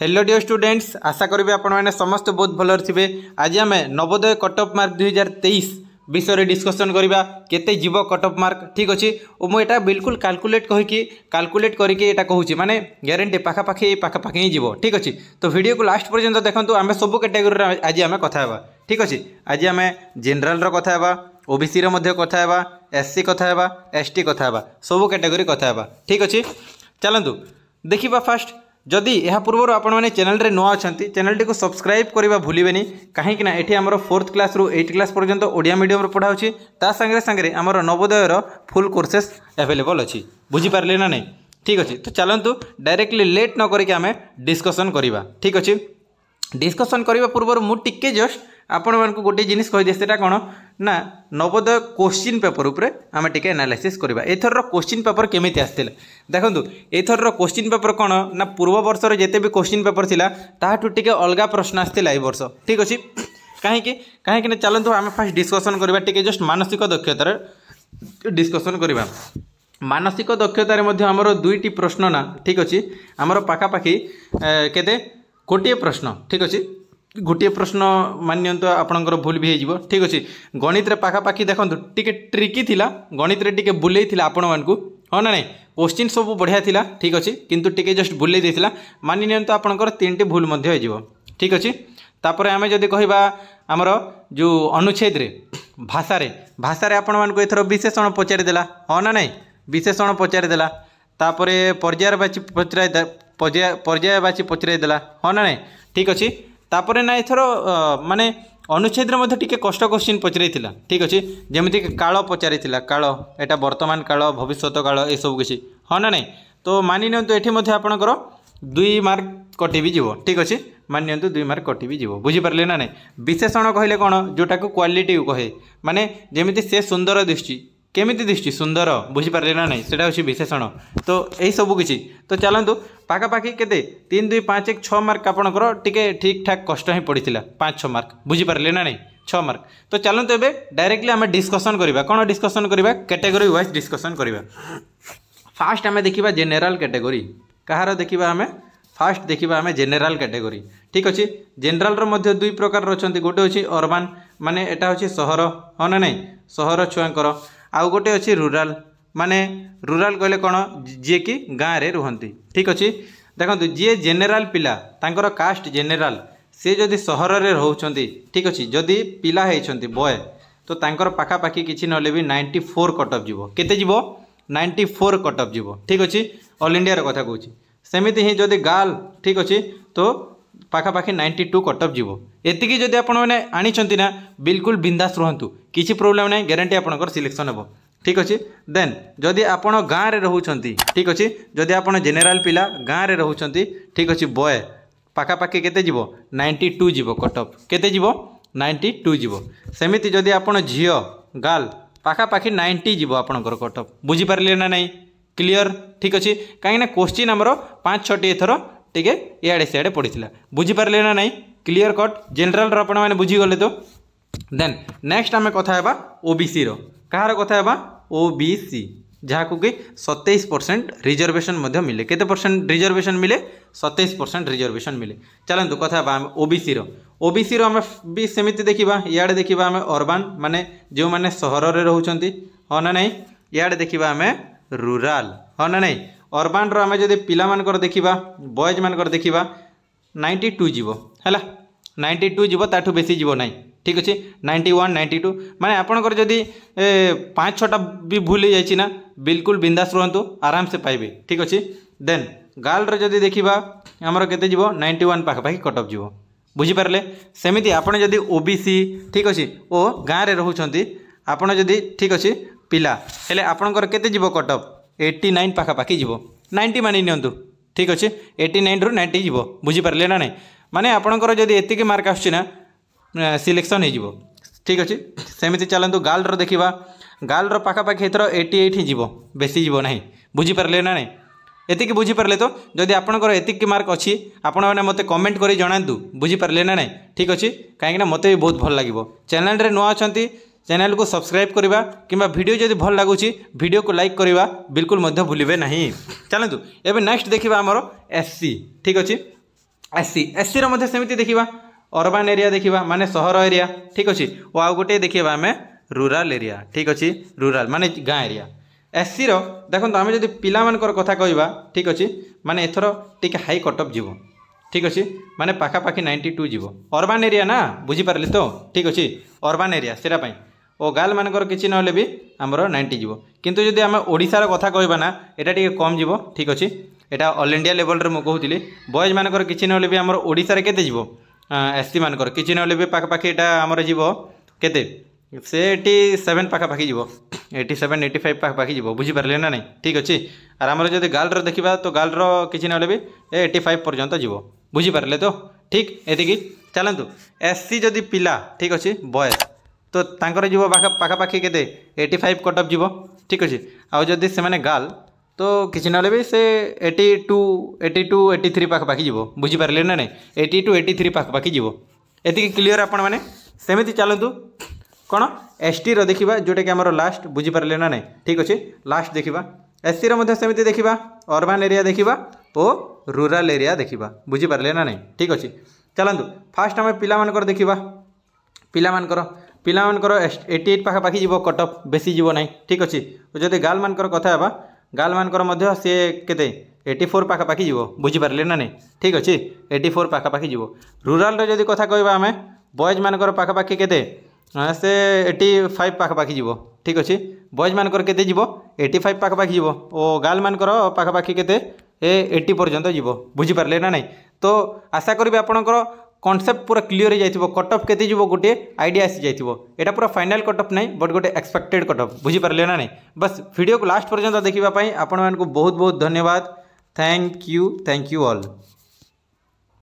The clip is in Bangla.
হ্যালো ডিও স্টুডেন্টস আশা করবি আপনার সমস্ত বহু ভালরে থাকবে আজ আমি নবোদয় কটঅফ মার্ক দুই হাজার তেইশ বিষয়ে ডিসকসন করা কেতে যাব কটঅফ মার্ক ঠিক অছি ও মু এটা বিলকুল কাল্কুলেট কহিকি কাল্কুলেট করিকি এটা কুচি মানে গ্যারেটি পাখাপাখি এই পাখাপাখি হি যাব ঠিক অছি তো ভিডিওকে লাস্ট পর্যন্ত দেখন্তু আমি সবু ক্যাটেগোরি আজ আমি কথা হবা ঠিক অছি আজ আমি জেনারেলর কথা হবা ওবিসির মধ্যে কথা হবা এসসি কথা হবা এসটি কথা হবা সবু ক্যাটেগোরি কথা হবা ঠিক অছি চালন্তু দেখিবা ফার্স্ট ଯଦି ଏହା ପୂର୍ବରୁ ଆପଣମାନେ ଚ୍ୟାନେଲରେ ନୂଆ ଅଛନ୍ତି ଚ୍ୟାନେଲଟିକୁ ସବସ୍କ୍ରାଇବ୍ କରିବା ଭୁଲିବେନି କାହିଁକିନା ଏଠି ଆମର ଫୋର୍ଥ କ୍ଲାସ୍ରୁ ଏଇଟ୍ କ୍ଲାସ୍ ପର୍ଯ୍ୟନ୍ତ ଓଡ଼ିଆ ମିଡ଼ିୟମରେ ପଢ଼ା ହେଉଛି ତା ସାଙ୍ଗରେ ସାଙ୍ଗରେ ଆମର ନବୋଦୟର ଫୁଲ୍ କୋର୍ସେସ୍ ଆଭେଲେବଲ୍ ଅଛି ବୁଝିପାରିଲେ ନା ନାହିଁ ଠିକ୍ ଅଛି ତ ଚାଲନ୍ତୁ ଡାଇରେକ୍ଟଲି ଲେଟ୍ ନ କରିକି ଆମେ ଡିସ୍କସନ୍ କରିବା ଠିକ୍ ଅଛି ডিসকসন করা পূর্বর মু টিকে জস্ট ଆପଣମାନଙ୍କୁ ଗୋଟିଏ ଜିନିଷ କହିଦିଏ ସେଇଟା କ'ଣ ନା ନବୋଦୟ କୋଶ୍ଚିନ୍ ପେପର ଉପରେ ଆମେ ଟିକେ ଆନାଲିସିସ୍ କରିବା ଏଥରର କୋଶ୍ଚିନ୍ ପେପର କେମିତି ଆସିଥିଲା ଦେଖନ୍ତୁ ଏଥରର କୋଶ୍ଚିନ୍ ପେପର କ'ଣ ନା ପୂର୍ବ ବର୍ଷର ଯେତେ ବି କୋଶ୍ଚିନ୍ ପେପର ଥିଲା ତାହାଠୁ ଟିକେ ଅଲଗା ପ୍ରଶ୍ନ ଆସିଥିଲା ଏ ବର୍ଷ ଠିକ୍ ଅଛି କାହିଁକି କାହିଁକି ନା ଚାଲନ୍ତୁ ଆମେ ଫାର୍ଷ୍ଟ ଡିସ୍କସନ୍ କରିବା ଟିକେ ଜଷ୍ଟ ମାନସିକ ଦକ୍ଷତାରେ ଡିସ୍କସନ୍ କରିବା ମାନସିକ ଦକ୍ଷତାରେ ମଧ୍ୟ ଆମର ଦୁଇଟି ପ୍ରଶ୍ନ ନା ଠିକ୍ ଅଛି ଆମର ପାଖାପାଖି କେତେ ଗୋଟିଏ ପ୍ରଶ୍ନ ଠିକ୍ ଅଛି ଗୋଟିଏ ପ୍ରଶ୍ନ ମାନିନିଅନ୍ତୁ ଆପଣଙ୍କର ଭୁଲ ବି ହେଇଯିବ ଠିକ୍ ଅଛି ଗଣିତରେ ପାଖାପାଖି ଦେଖନ୍ତୁ ଟିକେ ଟ୍ରିକି ଥିଲା ଗଣିତରେ ଟିକେ ବୁଲେଇଥିଲା ଆପଣମାନଙ୍କୁ ହଁ ନା ନାଇଁ କୋଶ୍ଚିନ୍ ସବୁ ବଢ଼ିଆ ଥିଲା ଠିକ୍ ଅଛି କିନ୍ତୁ ଟିକେ ଜଷ୍ଟ ବୁଲେଇ ଦେଇଥିଲା ମାନିନିଅନ୍ତୁ ଆପଣଙ୍କର ତିନିଟି ଭୁଲ ମଧ୍ୟ ହେଇଯିବ ଠିକ୍ ଅଛି ତାପରେ ଆମେ ଯଦି କହିବା ଆମର ଯେଉଁ ଅନୁଚ୍ଛେଦରେ ଭାଷାରେ ଭାଷାରେ ଆପଣମାନଙ୍କୁ ଏଥର ବିଶେଷଣ ପଚାରିଦେଲା ହଁ ନା ନାହିଁ ବିଶେଷଣ ପଚାରିଦେଲା ତାପରେ ପର୍ଯ୍ୟାୟ ପର୍ଯ୍ୟାୟବାଚୀ ପଚାରି ପର୍ଯ୍ୟାୟ ପର୍ଯ୍ୟାୟବାଚୀ ପଚାରିଦେଲା ହଁ ନା ନାଇଁ ଠିକ୍ ଅଛି ତାପରେ ନା ଏଥର ମାନେ ଅନୁଚ୍ଛେଦରେ ମଧ୍ୟ ଟିକେ କଷ୍ଟ କୋଶ୍ଚିନ୍ ପଚାରିଥିଲା ଠିକ୍ ଅଛି ଯେମିତିକି କାଳ ପଚାରିଥିଲା କାଳ ଏଇଟା ବର୍ତ୍ତମାନ କାଳ ଭବିଷ୍ୟତ କାଳ ଏସବୁ କିଛି ହଁ ନା ନାଇଁ ତ ମାନି ନିଅନ୍ତୁ ଏଠି ମଧ୍ୟ ଆପଣଙ୍କର ଦୁଇ ମାର୍କ କଟି ବି ଯିବ ଠିକ୍ ଅଛି ମାନି ନିଅନ୍ତୁ ଦୁଇ ମାର୍କ କଟି ବି ଯିବ ବୁଝିପାରିଲେ ନା ନାହିଁ ବିଶେଷଣ କହିଲେ କ'ଣ ଯେଉଁଟାକୁ କ୍ୱାଲିଟି କହେ ମାନେ ଯେମିତି ସେ ସୁନ୍ଦର ଦିଶୁଛି কেমিতি দিচ্ছি সুন্দর বুঝিপারে না নাই সেটা হচ্ছে বিশেষণ তো এই এইসবু কিছু তো চালু পাখাপাখি কে তিন দুই পাঁচ এক ছ মার্ক আপনার টিকি ঠিকঠাক কষ্ট হি পড়ি পাঁচ ছ মার্ক বুঝিপারে না নাই ছ মার্ক তো চালু এবার ডাইরেক্টলি আমি ডিসকসন করা কোণ ডিসকসন করা ক্যাটেগোরি ওয়াইজ ডিসকসন করা ফাষ্ট আমি দেখা জেনেল ক্যাটেগোরি কাহার দেখা আমি ফাষ্ট দেখা আমি জেনেল ক্যাটেগোরি ঠিক আছে জেনেলর মধ্যে দুই প্রকার অনেক গোটে হচ্ছে অরবান মানে এটা হচ্ছে সহর হ্যাঁ না নাই সহর ছুঁকর ଆଉ ଗୋଟେ ଅଛି ରୁରାଲ ମାନେ ରୁରାଲ କହିଲେ କ'ଣ ଯିଏକି ଗାଁରେ ରୁହନ୍ତି ଠିକ୍ ଅଛି ଦେଖନ୍ତୁ ଯିଏ ଜେନେରାଲ ପିଲା ତାଙ୍କର କାଷ୍ଟ ଜେନେରାଲ ସେ ଯଦି ସହରରେ ରହୁଛନ୍ତି ଠିକ୍ ଅଛି ଯଦି ପିଲା ହେଇଛନ୍ତି ବଏ ତ ତାଙ୍କର ପାଖାପାଖି କିଛି ନହେଲେ ବି ନାଇଣ୍ଟି ଫୋର୍ କଟ୍ ଅଫ୍ ଯିବ କେତେ ଯିବ ନାଇଣ୍ଟି ଫୋର୍ କଟ୍ ଅଫ୍ ଯିବ ଠିକ୍ ଅଛି ଅଲ୍ ଇଣ୍ଡିଆର କଥା କହୁଛି ସେମିତି ହିଁ ଯଦି ଗାର୍ଲ ଠିକ୍ ଅଛି ତ ପାଖାପାଖି ନାଇଣ୍ଟି ଟୁ କଟଅଫ୍ ଯିବ ଏତିକି ଯଦି ଆପଣମାନେ ଆଣିଛନ୍ତି ନା ବିଲକୁଲ ବିନ୍ଦାସ ରୁହନ୍ତୁ କିଛି ପ୍ରୋବ୍ଲେମ୍ ନାହିଁ ଗ୍ୟାରେଣ୍ଟି ଆପଣଙ୍କର ସିଲେକ୍ସନ୍ ହେବ ଠିକ୍ ଅଛି ଦେନ୍ ଯଦି ଆପଣ ଗାଁରେ ରହୁଛନ୍ତି ଠିକ୍ ଅଛି ଯଦି ଆପଣ ଜେନେରାଲ ପିଲା ଗାଁରେ ରହୁଛନ୍ତି ଠିକ୍ ଅଛି ବଏ ପାଖାପାଖି କେତେ ଯିବ ନାଇଣ୍ଟି ଟୁ ଯିବ କଟଅଫ୍ କେତେ ଯିବ ନାଇଣ୍ଟି ଟୁ ଯିବ ସେମିତି ଯଦି ଆପଣ ଝିଅ ଗାର୍ଲ ପାଖାପାଖି ନାଇଣ୍ଟି ଯିବ ଆପଣଙ୍କର କଟଅଫ୍ ବୁଝିପାରିଲେ ନା ନାହିଁ କ୍ଲିଅର ଠିକ୍ ଅଛି କାହିଁକିନା କୋଶ୍ଚିନ୍ ଆମର ପାଞ୍ଚ ଛଅଟି ଏଥର ठीक है इे सियाड़े पड़ा बुझीपारे ना नाई क्लीयर कट जेनेल आपने बुझीगले तो देन नेक्स्ट आम कथा ओबीसी बी रहा कथा ओबीसी जहाँ को कि सतैश परसेंट रिजर्वेशन मिले केत परसेंट रिजर्वेशन मिले सतैश परसेंट रिजर्वेशन मिले चलतु कथा OBC B O B C आम भी सेमती देखा इे देखा आम अरबान मानने जो मैंने सहर से ना नहीं इे देखा आम रूराल हाँ ना नहीं अरबान रे जब पिला देखा बयज मान देखा नाइंटी टू जीव है नाइंटी टू जीव ता बेस जीव ना ठीक अच्छे नाइंटी वन नाइंटी टू मैंने आपंकर पाँच छटा भी भूल जाइना बिलकुल बिंदास रुंतु आराम से पाइबे ठीक अच्छे देन गार्लर जब देखा आमर के नाइंटी वन पाखापाखि कटअप जीव बुझिपारे सेमती आपत जदि ओ ठीक अच्छे और गाँव में रोच आपत जी ठीक अच्छे पिला आपण कटअप ଏଇଟି ନାଇନ୍ ପାଖାପାଖି ଯିବ ନାଇଣ୍ଟି ମାନି ନିଅନ୍ତୁ ଠିକ୍ ଅଛି ଏଇଟି ନାଇନ୍ରୁ ନାଇଣ୍ଟି ଯିବ ବୁଝିପାରିଲେ ନା ନାହିଁ ମାନେ ଆପଣଙ୍କର ଯଦି ଏତିକି ମାର୍କ ଆସୁଛି ନା ସିଲେକ୍ସନ୍ ହେଇଯିବ ଠିକ୍ ଅଛି ସେମିତି ଚାଲନ୍ତୁ ଗାର୍ଲର ଦେଖିବା ଗାର୍ଲର ପାଖାପାଖି ଏଥର ଏଇଟି ଏଇଟ୍ ହେଇଯିବ ବେଶୀ ଯିବ ନାହିଁ ବୁଝିପାରିଲେ ନା ନାହିଁ ଏତିକି ବୁଝିପାରିଲେ ତ ଯଦି ଆପଣଙ୍କର ଏତିକି ମାର୍କ ଅଛି ଆପଣମାନେ ମୋତେ କମେଣ୍ଟ କରି ଜଣାନ୍ତୁ ବୁଝିପାରିଲେ ନା ନାହିଁ ଠିକ୍ ଅଛି କାହିଁକିନା ମୋତେ ବି ବହୁତ ଭଲ ଲାଗିବ ଚ୍ୟାନେଲ୍ରେ ନୂଆ ଅଛନ୍ତି ଚ୍ୟାନେଲକୁ ସବସ୍କ୍ରାଇବ୍ କରିବା କିମ୍ବା ଭିଡ଼ିଓ ଯଦି ଭଲ ଲାଗୁଛି ଭିଡ଼ିଓକୁ ଲାଇକ୍ କରିବା ବିଲକୁଲ ମଧ୍ୟ ଭୁଲିବେ ନାହିଁ ଚାଲନ୍ତୁ ଏବେ ନେକ୍ସଟ ଦେଖିବା ଆମର ଏସ୍ ସି ଠିକ୍ ଅଛି ଏସ୍ ସି ଏସ୍ସିର ମଧ୍ୟ ସେମିତି ଦେଖିବା ଅରବାନ ଏରିଆ ଦେଖିବା ମାନେ ସହର ଏରିଆ ଠିକ୍ ଅଛି ଓ ଆଉ ଗୋଟିଏ ଦେଖିବା ଆମେ ରୁରାଲ ଏରିଆ ଠିକ୍ ଅଛି ରୁରାଲ ମାନେ ଗାଁ ଏରିଆ ଏସ୍ସିର ଦେଖନ୍ତୁ ଆମେ ଯଦି ପିଲାମାନଙ୍କର କଥା କହିବା ଠିକ୍ ଅଛି ମାନେ ଏଥର ଟିକେ ହାଇ କଟଅଫ୍ ଯିବ ঠিক আছে মানে পাখাপাখি নাইনটি টু যাব অরবান এরিয়া না বুঝিপারলি তো ঠিক আছে অরবান এরিয়া সেটা পাই ও গার্ল মানকর কিছু নহলে বি আমার নাইনটি যাব কিন্তু যদি আমি ওড়িশার কথা কহবা না এটা টিকি কম যাব ঠিক আছে এটা অল ইন্ডিয়া লেভেলরে মু কহুলি বয়েজ মানকর কিছু নহলে বি আমার ওড়িশার কেতে যাব এসসি মানকর কিছু নহলে বি পাখাপাখি এটা আমার যাব কেতে সে এটি সেভেন পাখাপাখি যাব এইটি সেভেন এইটি ফাইভ পাখাপাখি যাব বুঝিপারে না নাই ঠিক আছে আর আমার যদি গার্লর দেখা তো গার্লর কিছু নহলে বি এইটি ফাইভ পর্যন্ত যাব বুঝিপারে তো ঠিক এদিকে ଚାଲନ୍ତୁ এসসি যদি পিলা ঠিক আছে বয়স तो पखापाखि के फाइव कट अफ जी ठीक अच्छे आदि से गाल तो किसी ना भी से eighty two eighty two eighty three पाखापाखि जी बुझीपारे ना एटी टू एटी थ्री पाखापाखि जी ये क्लीयर आपण मैंने सेमती चलतु कौन एस टी रखा जोटा कि आम लास्ट बुझीपारे ना नहीं ठीक अच्छे लास्ट देखा एस सी देखा अरबान एरिया देखा और रूराल एरिया देखा बुझीपारे ना ना ठीक अच्छे चलतु फास्ट आम पिला देखा पिला ପିଲାମାନଙ୍କର ଏଇଟି ଏଇଟ୍ ପାଖାପାଖି ଯିବ କଟ୍ ଅଫ୍ ବେଶୀ ଯିବ ନାହିଁ ଠିକ୍ ଅଛି ଯଦି ଗାର୍ଲମାନଙ୍କର କଥା ହେବା ଗାର୍ଲମାନଙ୍କର ମଧ୍ୟ ସିଏ କେତେ ଏଇଟି ଫୋର୍ ପାଖାପାଖି ଯିବ ବୁଝିପାରିଲେ ନା ନାହିଁ ଠିକ୍ ଅଛି ଏଇଟି ଫୋର୍ ପାଖାପାଖି ଯିବ ରୁରାଲ୍ର ଯଦି କଥା କହିବା ଆମେ ବଏଜ୍ମାନଙ୍କର ପାଖାପାଖି କେତେ ସେ ଏଇଟି ଫାଇଭ୍ ପାଖାପାଖି ଯିବ ଠିକ୍ ଅଛି ବଏଜ୍ମାନଙ୍କର କେତେ ଯିବ ଏଇଟି ଫାଇଭ୍ ପାଖାପାଖି ଯିବ ଓ ଗାର୍ଲମାନଙ୍କର ପାଖାପାଖି କେତେ ଏ ଏଇଟି ପର୍ଯ୍ୟନ୍ତ ଯିବ ବୁଝିପାରିଲେ ନା ନାହିଁ ତ ଆଶା କରିବି ଆପଣଙ୍କର कनसेप्ट पूरा क्लीयर हो कटअफ के गोटे आईडिया आसी जाइए यहाँ पूरा फाइनाल कटअफ ना बट गोटे एक्सपेक्टेड कटअफ बुझीपारे ना ना बस भिडियो को लास्ट पर्यटन देखापी आपण मूँ बहुत बहुत धन्यवाद thank you thank you all